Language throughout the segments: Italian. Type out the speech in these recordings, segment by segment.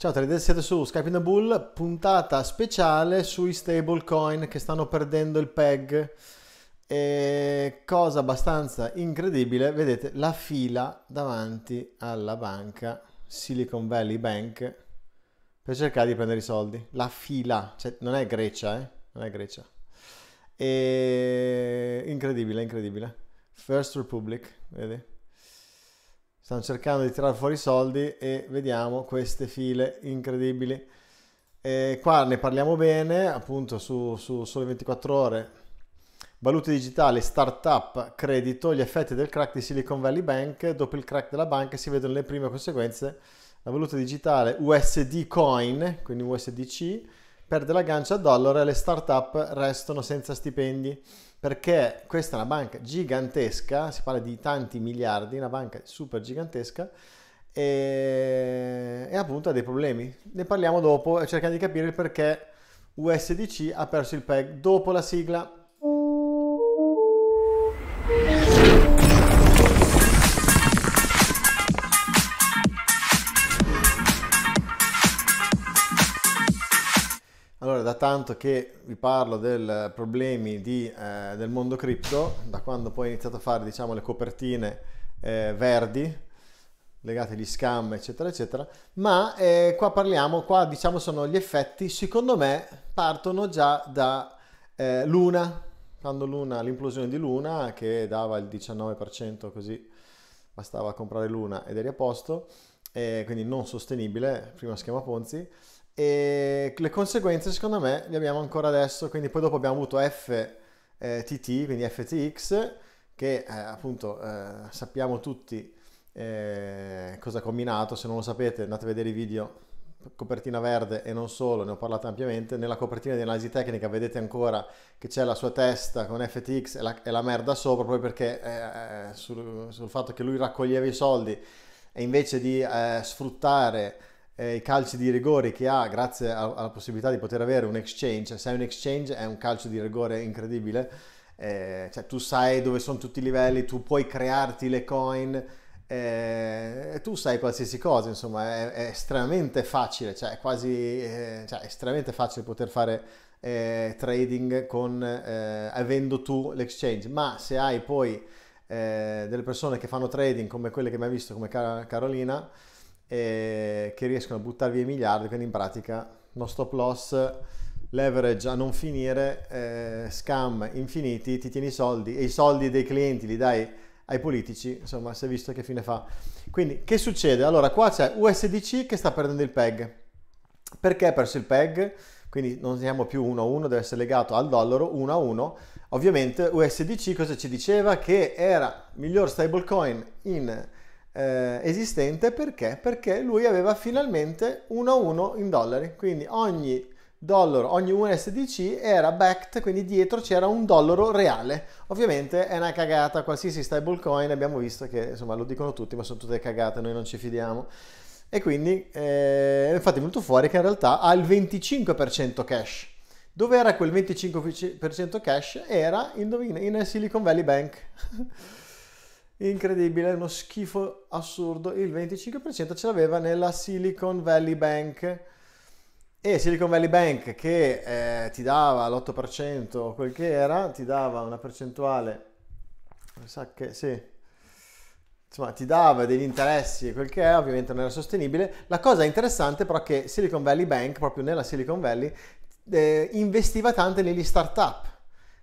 Ciao trader, siete su Skype in the Bull, puntata speciale sui stablecoin che stanno perdendo il PEG. E cosa abbastanza incredibile, vedete la fila davanti alla banca Silicon Valley Bank per cercare di prendere i soldi. La fila, cioè, non è Grecia, eh? Non è Grecia. E... Incredibile, incredibile. First Republic, vedi? stanno cercando di tirare fuori i soldi e vediamo queste file incredibili. E qua ne parliamo bene, appunto su, su Sole 24 Ore, valute digitali, startup, credito, gli effetti del crack di Silicon Valley Bank, dopo il crack della banca si vedono le prime conseguenze, la valuta digitale USD Coin, quindi USDC, perde la gancia a dollaro e le start-up restano senza stipendi perché questa è una banca gigantesca, si parla di tanti miliardi, una banca super gigantesca e, e appunto ha dei problemi. Ne parliamo dopo e cerchiamo di capire il perché USDC ha perso il PEG dopo la sigla. da tanto che vi parlo dei problemi di, eh, del mondo cripto, da quando poi ho iniziato a fare diciamo, le copertine eh, verdi legate agli scam eccetera eccetera, ma eh, qua parliamo, qua diciamo sono gli effetti, secondo me partono già da eh, Luna, quando Luna, l'implosione di Luna che dava il 19% così bastava comprare Luna ed eri a posto, eh, quindi non sostenibile, prima schema Ponzi, e le conseguenze secondo me le abbiamo ancora adesso, quindi poi dopo abbiamo avuto FTT, eh, quindi FTX, che eh, appunto eh, sappiamo tutti eh, cosa ha combinato, se non lo sapete andate a vedere i video copertina verde e non solo, ne ho parlato ampiamente, nella copertina di analisi tecnica vedete ancora che c'è la sua testa con FTX e la, e la merda sopra, proprio perché eh, eh, sul, sul, fatto che lui raccoglieva i soldi e invece di sfruttare eh, i calci di rigore che ha grazie a, alla possibilità di poter avere un exchange, se hai un exchange è un calcio di rigore incredibile, eh, cioè tu sai dove sono tutti i livelli, tu puoi crearti le coin, eh, tu sai qualsiasi cosa, insomma è, è estremamente facile, cioè è quasi eh, cioè, estremamente facile poter fare eh, trading con, eh, avendo tu l'exchange, ma se hai poi delle persone che fanno trading come quelle che mi hai visto, come Car- Carolina, eh, che riescono a buttare via i miliardi, quindi in pratica no stop loss, leverage a non finire, eh, scam infiniti, ti tieni i soldi e i soldi dei clienti li dai ai politici, insomma si è visto che fine fa. Quindi che succede? Allora qua c'è USDC che sta perdendo il PEG. Perché ha perso il PEG? Quindi non siamo più 1 a 1, deve essere legato al dollaro 1 a 1. Ovviamente USDC cosa ci diceva? Che era miglior stablecoin in eh, esistente perché? Perché lui aveva finalmente 1 a 1 in dollari, quindi ogni dollaro, ogni USDC era backed, quindi dietro c'era un dollaro reale. Ovviamente è una cagata, qualsiasi stablecoin abbiamo visto che insomma lo dicono tutti, ma sono tutte cagate, noi non ci fidiamo. E quindi eh, infatti è venuto fuori che in realtà ha il 25% cash. Dove era quel 25% cash? Era, indovina, in Silicon Valley Bank. incredibile, uno schifo assurdo, il 25% ce l'aveva nella Silicon Valley Bank e Silicon Valley Bank che eh, ti dava l'8% o quel che era, ti dava una percentuale, mi sa che sì, insomma ti dava degli interessi e quel che è, ovviamente non era sostenibile. La cosa interessante però è che Silicon Valley Bank, proprio nella Silicon Valley, eh, investiva tanto negli startup.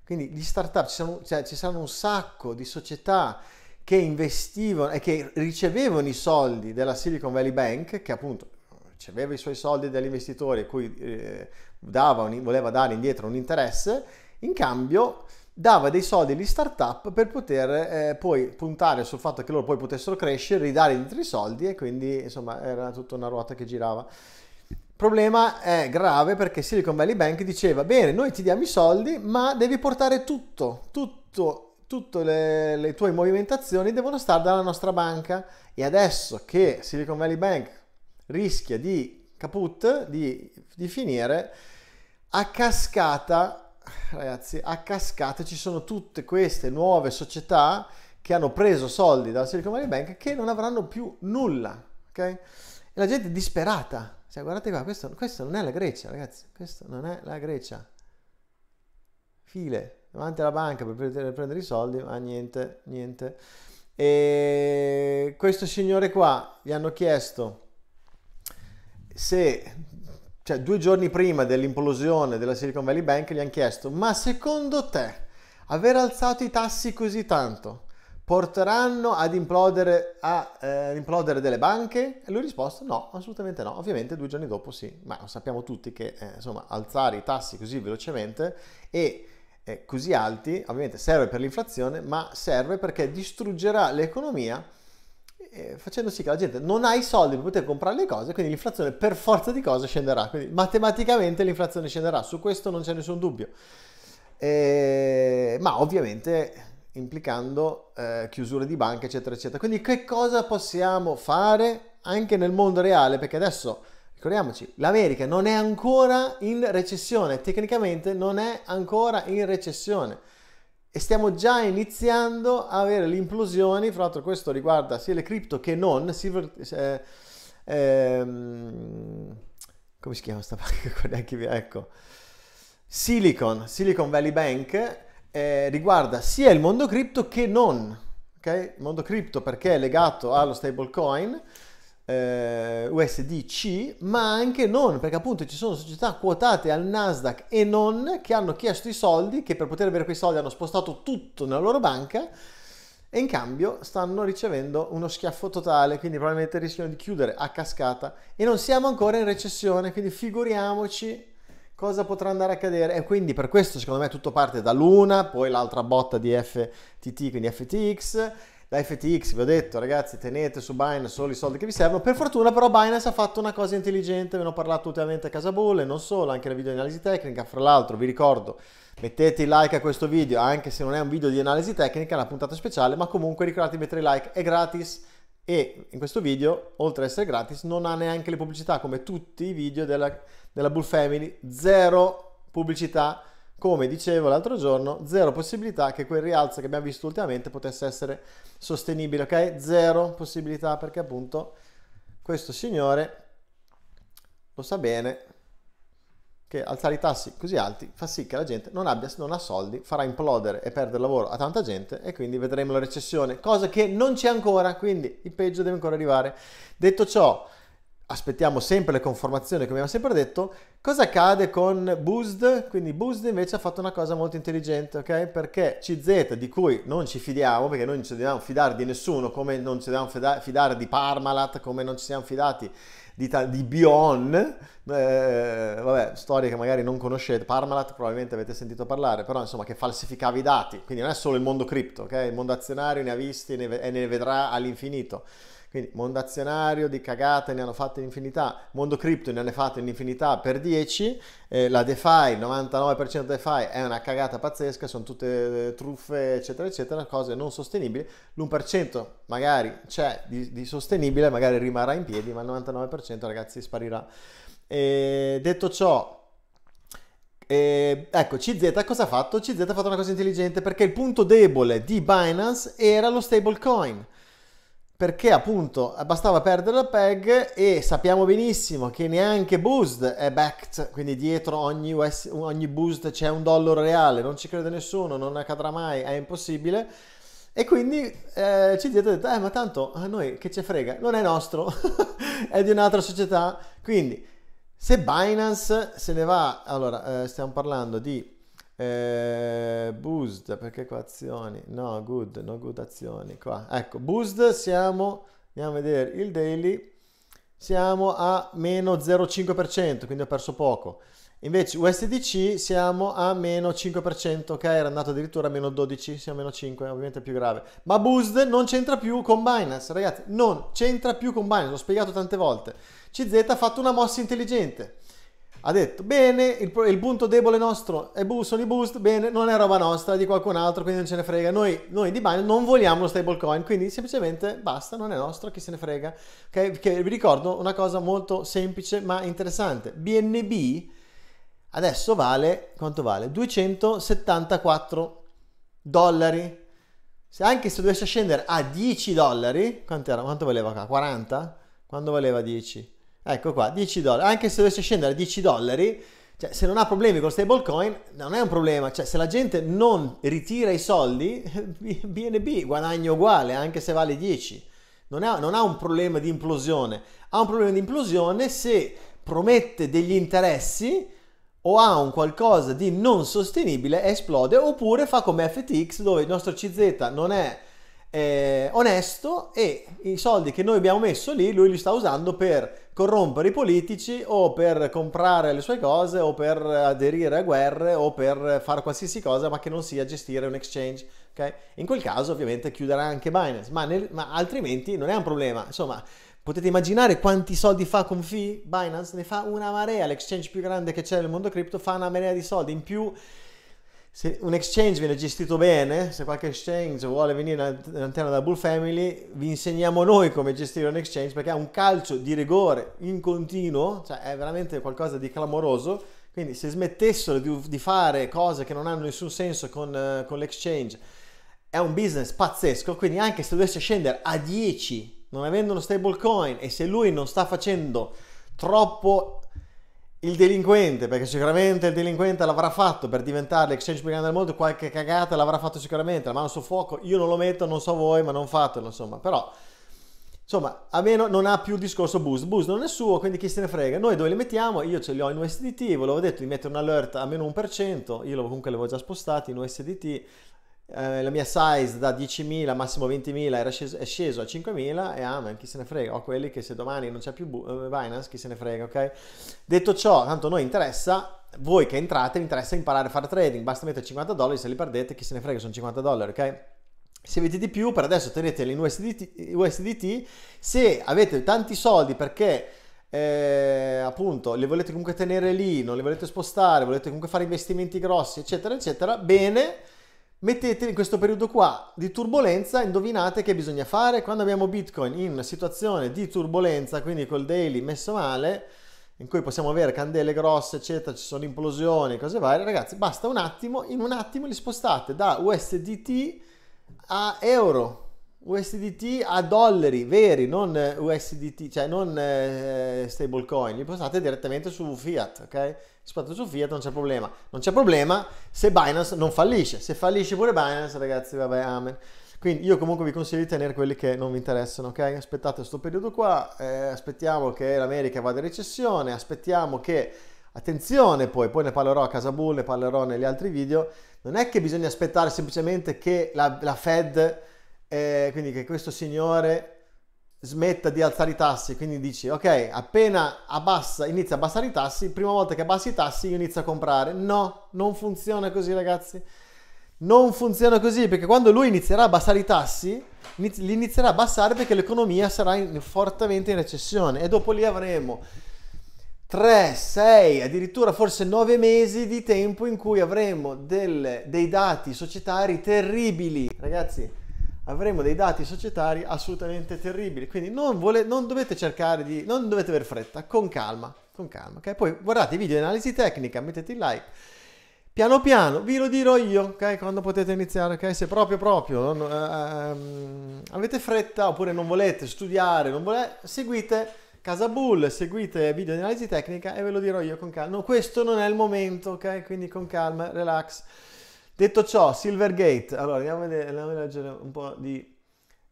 Quindi gli startup, ci saranno, cioè, ci saranno un sacco di società che investivano e che ricevevano i soldi della Silicon Valley Bank, che appunto riceveva i suoi soldi dagli investitori a cui eh, un, voleva dare indietro un interesse, in cambio dava dei soldi agli startup per poter eh, poi puntare sul fatto che loro poi potessero crescere, ridare indietro i soldi e quindi insomma era tutta una ruota che girava. problema è grave perché Silicon Valley Bank diceva bene, noi ti diamo i soldi ma devi portare tutto, tutto tutte le, le, tue movimentazioni devono stare dalla nostra banca e adesso che Silicon Valley Bank rischia di caput, di, di finire, a cascata, ragazzi, a cascata ci sono tutte queste nuove società che hanno preso soldi dalla Silicon Valley Bank che non avranno più nulla, ok? E la gente è disperata. Cioè, guardate qua, questo, questo non è la Grecia, ragazzi, questo non è la Grecia. File davanti alla banca per prendere i soldi, ma niente, niente. E questo signore qua gli hanno chiesto se, cioè due giorni prima dell'implosione della Silicon Valley Bank, gli hanno chiesto, ma secondo te aver alzato i tassi così tanto porteranno ad implodere, a, eh, implodere delle banche? E lui ha risposto no, assolutamente no. Ovviamente due giorni dopo sì, ma sappiamo tutti che eh, insomma alzare i tassi così velocemente e così alti ovviamente serve per l'inflazione, ma serve perché distruggerà l'economia eh, facendo sì che la gente non ha i soldi per poter comprare le cose, quindi l'inflazione per forza di cose scenderà. Quindi matematicamente l'inflazione scenderà, su questo non c'è nessun dubbio. Eh, ma ovviamente implicando eh, chiusure di banche, eccetera, eccetera. Quindi che cosa possiamo fare anche nel mondo reale? Perché adesso Ricordiamoci, l'America non è ancora in recessione, tecnicamente non è ancora in recessione e stiamo già iniziando a avere le implosioni, fra l'altro questo riguarda sia le cripto che non, silver, eh, ehm, come si chiama sta banca? ecco, Silicon, Silicon Valley Bank, eh, riguarda sia il mondo cripto che non, ok? Il mondo cripto perché è legato allo stablecoin, eh, USDC, ma anche non, perché appunto ci sono società quotate al Nasdaq e non che hanno chiesto i soldi, che per poter avere quei soldi hanno spostato tutto nella loro banca e in cambio stanno ricevendo uno schiaffo totale, quindi probabilmente rischiano di chiudere a cascata e non siamo ancora in recessione, quindi figuriamoci cosa potrà andare a cadere e quindi per questo secondo me tutto parte da Luna, poi l'altra botta di FTT, quindi FTX la FTX, vi ho detto ragazzi tenete su Binance solo i soldi che vi servono, per fortuna però Binance ha fatto una cosa intelligente, ve ne ho parlato ultimamente a Casabolle, non solo, anche nel video di analisi tecnica, fra l'altro vi ricordo mettete il like a questo video, anche se non è un video di analisi tecnica, è una puntata speciale, ma comunque ricordate di mettere il like, è gratis e in questo video, oltre ad essere gratis, non ha neanche le pubblicità, come tutti i video della, della Bull Family, zero pubblicità come dicevo l'altro giorno, zero possibilità che quel rialzo che abbiamo visto ultimamente potesse essere sostenibile, ok? Zero possibilità perché appunto questo signore lo sa bene che alzare i tassi così alti fa sì che la gente non, abbia, non ha soldi, farà implodere e perdere lavoro a tanta gente e quindi vedremo la recessione, cosa che non c'è ancora, quindi il peggio deve ancora arrivare. Detto ciò, aspettiamo sempre le conformazioni come abbiamo sempre detto. Cosa accade con Boost? Quindi Boost invece ha fatto una cosa molto intelligente, ok? Perché CZ di cui non ci fidiamo, perché noi non ci dobbiamo fidare di nessuno, come non ci dobbiamo fidare di Parmalat, come non ci siamo fidati di, di Bion, eh, vabbè, storie che magari non conoscete, Parmalat probabilmente avete sentito parlare, però insomma che falsificava i dati, quindi non è solo il mondo cripto, ok? Il mondo azionario ne ha visti e ne vedrà all'infinito quindi mondo azionario di cagate ne hanno fatte infinità, mondo cripto ne hanno fatte infinità per 10, eh, la DeFi, il 99% DeFi è una cagata pazzesca, sono tutte eh, truffe eccetera eccetera, cose non sostenibili, l'1% magari c'è di, di sostenibile, magari rimarrà in piedi, ma il 99% ragazzi sparirà. E detto ciò, eh, ecco, CZ cosa ha fatto? CZ ha fatto una cosa intelligente perché il punto debole di Binance era lo stablecoin perché appunto bastava perdere la PEG e sappiamo benissimo che neanche Boost è backed, quindi dietro ogni, US, ogni Boost c'è un dollaro reale, non ci crede nessuno, non accadrà mai, è impossibile. E quindi eh, ci dietro ha detto, eh ma tanto a noi che ci frega, non è nostro, è di un'altra società. Quindi se Binance se ne va, allora eh, stiamo parlando di eh, boost, perché qua azioni? No, good, no good azioni, qua. Ecco, boost siamo, andiamo a vedere il daily, siamo a meno 0,5%, quindi ho perso poco. Invece USDC siamo a meno 5%, ok? Era andato addirittura a meno 12, siamo a meno 5, ovviamente è più grave. Ma Boost non c'entra più con Binance, ragazzi, non c'entra più con Binance, l'ho spiegato tante volte. CZ ha fatto una mossa intelligente ha detto bene, il, il punto debole nostro è bu- sono i boost, bene, non è roba nostra, è di qualcun altro, quindi non ce ne frega. Noi, noi di Binance non vogliamo lo stablecoin, quindi semplicemente basta, non è nostro, chi se ne frega. Okay? Perché vi ricordo una cosa molto semplice ma interessante. BNB adesso vale, quanto vale? 274 dollari. Se anche se dovesse scendere a 10 dollari, quanto, era, quanto valeva qua? 40? Quando valeva 10? Ecco qua, 10 dollari. Anche se dovesse scendere a 10 dollari, cioè, se non ha problemi con stablecoin, non è un problema. Cioè, se la gente non ritira i soldi, BNB guadagna uguale, anche se vale 10. Non ha, non ha un problema di implosione. Ha un problema di implosione se promette degli interessi o ha un qualcosa di non sostenibile esplode, oppure fa come FTX dove il nostro CZ non è eh, onesto e i soldi che noi abbiamo messo lì lui li sta usando per corrompere i politici o per comprare le sue cose o per aderire a guerre o per fare qualsiasi cosa ma che non sia gestire un exchange. Okay? In quel caso ovviamente chiuderà anche Binance, ma, nel, ma altrimenti non è un problema. Insomma, Potete immaginare quanti soldi fa Confi? Binance ne fa una marea, l'exchange più grande che c'è nel mondo cripto fa una marea di soldi, in più se un exchange viene gestito bene, se qualche exchange vuole venire all'antenna della Bull Family, vi insegniamo noi come gestire un exchange perché è un calcio di rigore in continuo, cioè è veramente qualcosa di clamoroso. Quindi se smettessero di, di fare cose che non hanno nessun senso con, uh, con l'exchange, è un business pazzesco, quindi anche se dovesse scendere a 10 non avendo uno stablecoin e se lui non sta facendo troppo il delinquente, perché sicuramente il delinquente l'avrà fatto per diventare l'exchange più grande del mondo, qualche cagata l'avrà fatto sicuramente, la mano sul fuoco, io non lo metto, non so voi, ma non fatelo, insomma, però... Insomma, a meno non ha più il discorso boost, boost non è suo, quindi chi se ne frega. Noi dove li mettiamo? Io ce li ho in USDT, ve l'avevo detto di mettere un alert a meno 1%, io comunque li avevo già spostati in USDT, eh, la mia size da 10.000 massimo 20.000 sceso, è sceso a 5.000 e ah ma chi se ne frega ho quelli che se domani non c'è più eh, Binance chi se ne frega ok detto ciò tanto a noi interessa voi che entrate vi interessa imparare a fare trading basta mettere 50 dollari se li perdete chi se ne frega sono 50 dollari ok se avete di più per adesso teneteli in USDT, USDT se avete tanti soldi perché eh, appunto li volete comunque tenere lì non li volete spostare volete comunque fare investimenti grossi eccetera eccetera bene Mettetevi in questo periodo qua di turbolenza, indovinate che bisogna fare quando abbiamo Bitcoin in una situazione di turbolenza, quindi col daily messo male, in cui possiamo avere candele grosse, eccetera, ci sono implosioni, cose varie, ragazzi, basta un attimo, in un attimo li spostate da USDT a euro, USDT a dollari veri, non eh, USDT, cioè non eh, stablecoin, li spostate direttamente su fiat, ok? soprattutto su Fiat non c'è problema. Non c'è problema se Binance non fallisce. Se fallisce pure Binance, ragazzi, vabbè, amen. Quindi io comunque vi consiglio di tenere quelli che non vi interessano, ok? Aspettate questo periodo qua, eh, aspettiamo che l'America vada in recessione, aspettiamo che... Attenzione poi, poi ne parlerò a Casa Bull, ne parlerò negli altri video, non è che bisogna aspettare semplicemente che la, la Fed, eh, quindi che questo signore smetta di alzare i tassi, quindi dici ok, appena abbassa, inizia a abbassare i tassi, prima volta che abbassi i tassi io inizio a comprare. No, non funziona così ragazzi. Non funziona così perché quando lui inizierà a abbassare i tassi, li inizierà a abbassare perché l'economia sarà in, fortemente in recessione e dopo lì avremo 3, 6, addirittura forse 9 mesi di tempo in cui avremo del, dei dati societari terribili. Ragazzi, avremo dei dati societari assolutamente terribili. Quindi non, vole, non dovete cercare di, non dovete aver fretta, con calma, con calma. ok? Poi guardate i video di analisi tecnica, mettete il like. Piano piano, vi lo dirò io, ok? Quando potete iniziare, ok? Se proprio proprio non, eh, ehm, avete fretta oppure non volete studiare, non volete, seguite Casa Bull, seguite video di analisi tecnica e ve lo dirò io con calma. No, questo non è il momento, ok? Quindi con calma, relax. Detto ciò, Silvergate, allora andiamo a, vedere, andiamo a leggere un po' di...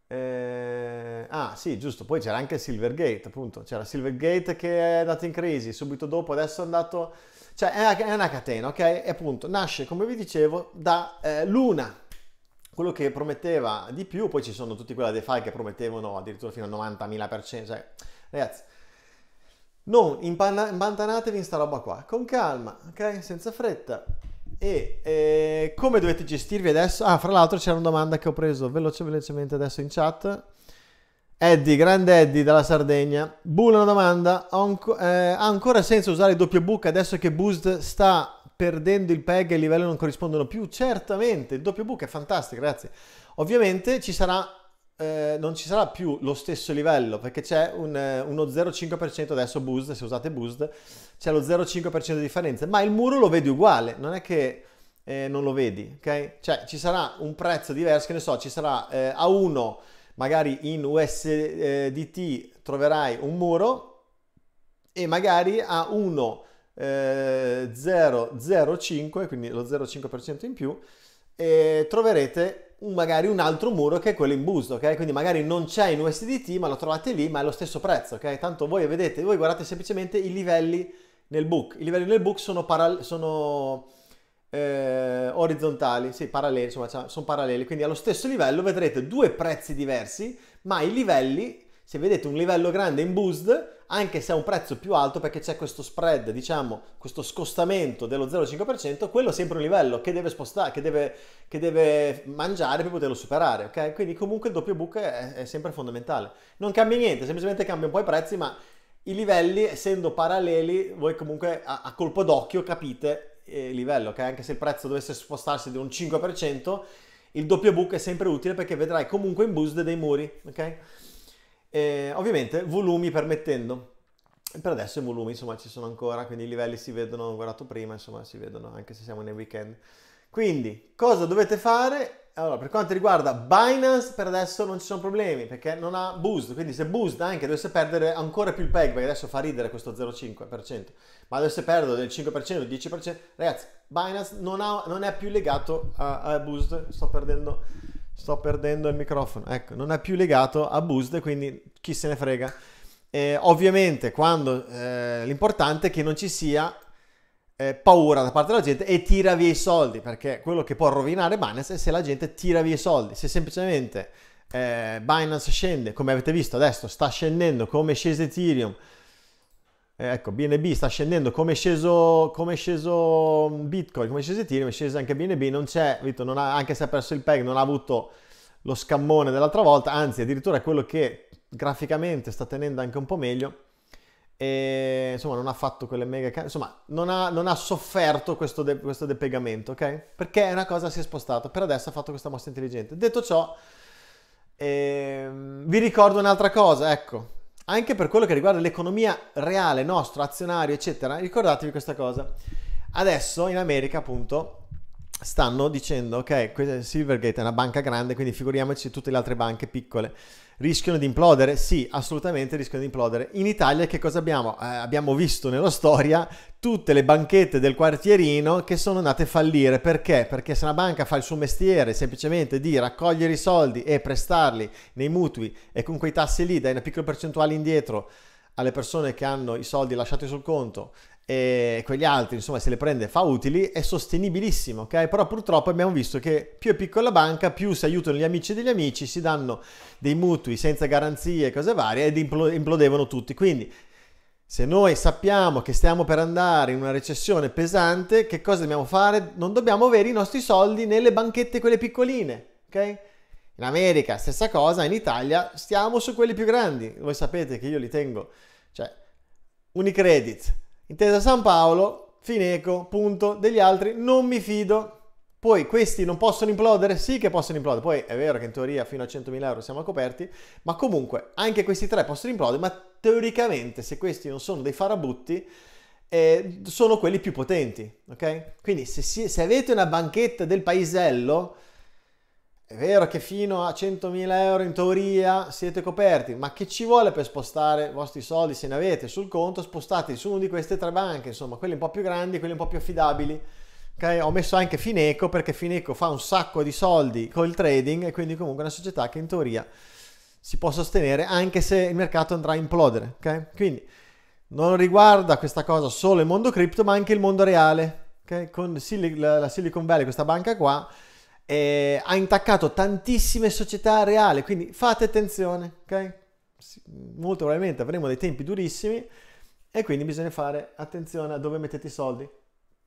Eh, ah sì, giusto, poi c'era anche Silvergate, appunto, c'era Silvergate che è andato in crisi subito dopo, adesso è andato... Cioè è una, è una catena, ok? E appunto nasce, come vi dicevo, da eh, Luna, quello che prometteva di più, poi ci sono tutti quelli dei DeFi che promettevano addirittura fino al 90.000%, cioè ragazzi, non impantanatevi in sta roba qua, con calma, ok? Senza fretta, e eh, come dovete gestirvi adesso? Ah, fra l'altro c'era una domanda che ho preso veloce, velocemente adesso in chat. Eddie, grande Eddie dalla Sardegna. Bull una domanda, Anco, eh, ha ancora senso usare il doppio book adesso che Boost sta perdendo il peg e i livelli non corrispondono più? Certamente, il doppio book è fantastico, grazie. Ovviamente ci sarà eh, non ci sarà più lo stesso livello perché c'è un, eh, uno 0,5% adesso Boost, se usate Boost, c'è lo 0,5% di differenza, ma il muro lo vedi uguale, non è che eh, non lo vedi, ok? Cioè ci sarà un prezzo diverso, che ne so, ci sarà eh, a 1, magari in USDT eh, troverai un muro e magari a 1,005, quindi lo 0,5% in più, troverete un, magari un altro muro che è quello in busto, ok? Quindi magari non c'è in USDT, ma lo trovate lì, ma è lo stesso prezzo, ok? Tanto voi vedete, voi guardate semplicemente i livelli nel book. I livelli nel book sono, paral- sono eh, orizzontali, sì, paralleli, insomma, sono paralleli. Quindi allo stesso livello vedrete due prezzi diversi, ma i livelli se vedete un livello grande in boost, anche se ha un prezzo più alto perché c'è questo spread, diciamo, questo scostamento dello 0,5%, quello è sempre un livello che deve spostare, che deve, che deve mangiare per poterlo superare, ok? Quindi comunque il doppio book è, è sempre fondamentale. Non cambia niente, semplicemente cambia un po' i prezzi, ma i livelli, essendo paralleli, voi comunque a, a colpo d'occhio capite eh, il livello, ok? Anche se il prezzo dovesse spostarsi di un 5%, il doppio book è sempre utile perché vedrai comunque in boost dei muri, ok? E eh, ovviamente volumi permettendo. Per adesso i volumi insomma ci sono ancora, quindi i livelli si vedono, ho guardato prima, insomma si vedono anche se siamo nel weekend. Quindi cosa dovete fare? Allora, per quanto riguarda Binance, per adesso non ci sono problemi perché non ha boost. Quindi, se boost anche dovesse perdere ancora più il PEG, perché adesso fa ridere questo 0,5%, ma dovesse perdere del 5%, del 10%, ragazzi, Binance non, ha, non è più legato a, a boost. Sto perdendo Sto perdendo il microfono. Ecco, non è più legato a Boost, quindi chi se ne frega. Eh, ovviamente quando, eh, l'importante è che non ci sia eh, paura da parte della gente e tira via i soldi, perché quello che può rovinare Binance è se la gente tira via i soldi. Se semplicemente eh, Binance scende, come avete visto adesso, sta scendendo come è sceso Ethereum, eh, ecco, BNB sta scendendo, come è sceso, come è sceso mm, Bitcoin, come è sceso Ethereum, è sceso anche BNB, non c'è, detto, non ha, anche se ha perso il PEG, non ha avuto lo scammone dell'altra volta, anzi addirittura è quello che graficamente sta tenendo anche un po' meglio, e, insomma non ha fatto quelle mega, insomma non ha, non ha sofferto questo, de, questo depegamento, ok? Perché è una cosa si è spostata, per adesso ha fatto questa mossa intelligente. Detto ciò, eh, vi ricordo un'altra cosa, ecco, anche per quello che riguarda l'economia reale nostro, azionario, eccetera, ricordatevi questa cosa. Adesso in America, appunto, stanno dicendo ok, Silvergate è una banca grande, quindi figuriamoci tutte le altre banche piccole. Rischiano di implodere? Sì, assolutamente rischiano di implodere. In Italia che cosa abbiamo? Eh, abbiamo visto nella storia tutte le banchette del quartierino che sono andate a fallire. Perché? Perché se una banca fa il suo mestiere semplicemente di raccogliere i soldi e prestarli nei mutui e con quei tassi lì dai una piccola percentuale indietro alle persone che hanno i soldi lasciati sul conto e quegli altri, insomma, se le prende fa utili, è sostenibilissimo, ok? Però purtroppo abbiamo visto che più è piccola la banca, più si aiutano gli amici degli amici, si danno dei mutui senza garanzie e cose varie ed implodevano tutti. Quindi se noi sappiamo che stiamo per andare in una recessione pesante, che cosa dobbiamo fare? Non dobbiamo avere i nostri soldi nelle banchette quelle piccoline, ok? In America stessa cosa, in Italia stiamo su quelli più grandi. Voi sapete che io li tengo, cioè Unicredit, Intesa San Paolo, Fineco, punto, degli altri non mi fido. Poi questi non possono implodere? Sì che possono implodere, poi è vero che in teoria fino a 100.000 euro siamo coperti, ma comunque anche questi tre possono implodere, ma teoricamente se questi non sono dei farabutti, eh, sono quelli più potenti, ok? Quindi se, se avete una banchetta del paesello, è vero che fino a 100.000 euro in teoria siete coperti, ma che ci vuole per spostare i vostri soldi se ne avete sul conto? Spostateli su una di queste tre banche, insomma, quelle un po' più grandi, quelle un po' più affidabili. Okay? Ho messo anche Fineco perché Fineco fa un sacco di soldi col trading e quindi comunque è una società che in teoria si può sostenere anche se il mercato andrà a implodere. Okay? Quindi non riguarda questa cosa solo il mondo cripto, ma anche il mondo reale. Okay? Con la Silicon Valley, questa banca qua eh, ha intaccato tantissime società reali, quindi fate attenzione, ok? Molto probabilmente avremo dei tempi durissimi e quindi bisogna fare attenzione a dove mettete i soldi.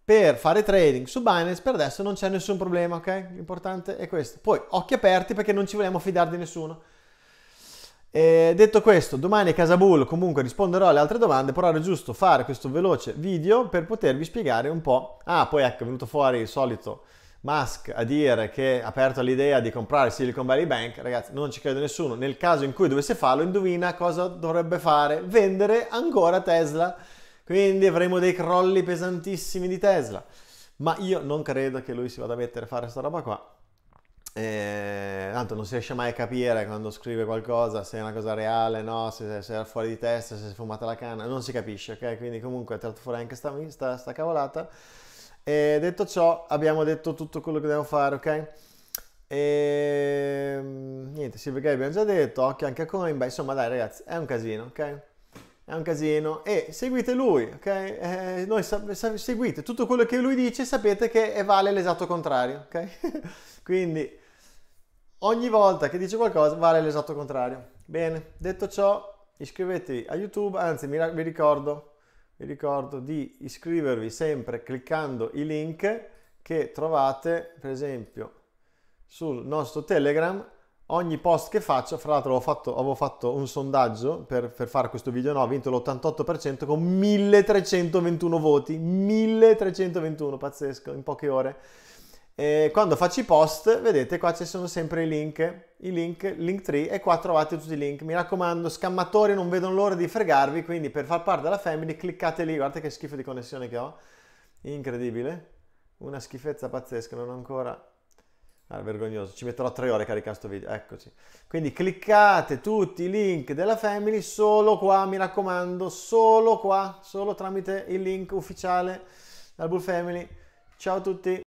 Per fare trading su Binance per adesso non c'è nessun problema, ok? L'importante è questo. Poi occhi aperti perché non ci vogliamo fidare di nessuno. E detto questo, domani a Casa Bull comunque risponderò alle altre domande, però era giusto fare questo veloce video per potervi spiegare un po'. Ah, poi ecco, è venuto fuori il solito Musk a dire che è aperto all'idea di comprare Silicon Valley Bank, ragazzi, non ci crede nessuno. Nel caso in cui dovesse farlo, indovina cosa dovrebbe fare? Vendere ancora Tesla. Quindi avremo dei crolli pesantissimi di Tesla. Ma io non credo che lui si vada a mettere a fare questa roba qua. Eh, tanto non si riesce mai a capire quando scrive qualcosa se è una cosa reale, no, se, se era fuori di testa, se si è fumata la canna, non si capisce, ok? Quindi comunque ha tirato fuori anche sta, sta, sta cavolata. E detto ciò, abbiamo detto tutto quello che dobbiamo fare, ok? E mm, niente, sì, perché abbiamo già detto, occhio anche a Coinbase, insomma dai ragazzi, è un casino, ok? È un casino e seguite lui, ok? Eh, noi seguite tutto quello che lui dice, sapete che vale l'esatto contrario, ok? Quindi ogni volta che dice qualcosa vale l'esatto contrario. Bene, detto ciò, iscrivetevi a YouTube, anzi mi, vi ricordo vi ricordo di iscrivervi sempre cliccando i link che trovate per esempio sul nostro Telegram. Ogni post che faccio, fra l'altro fatto, avevo fatto un sondaggio per, per fare questo video, no, ho vinto l'88% con 1321 voti, 1321, pazzesco, in poche ore. E quando faccio i post, vedete qua ci sono sempre i link, i link, link tree e qua trovate tutti i link. Mi raccomando, scammatori non vedono l'ora di fregarvi, quindi per far parte della family cliccate lì, guardate che schifo di connessione che ho. Incredibile. Una schifezza pazzesca, non ho ancora... Ah, vergognoso, ci metterò tre ore a caricare questo video, eccoci. Quindi cliccate tutti i link della family solo qua, mi raccomando, solo qua, solo tramite il link ufficiale dal Bull Family. Ciao a tutti!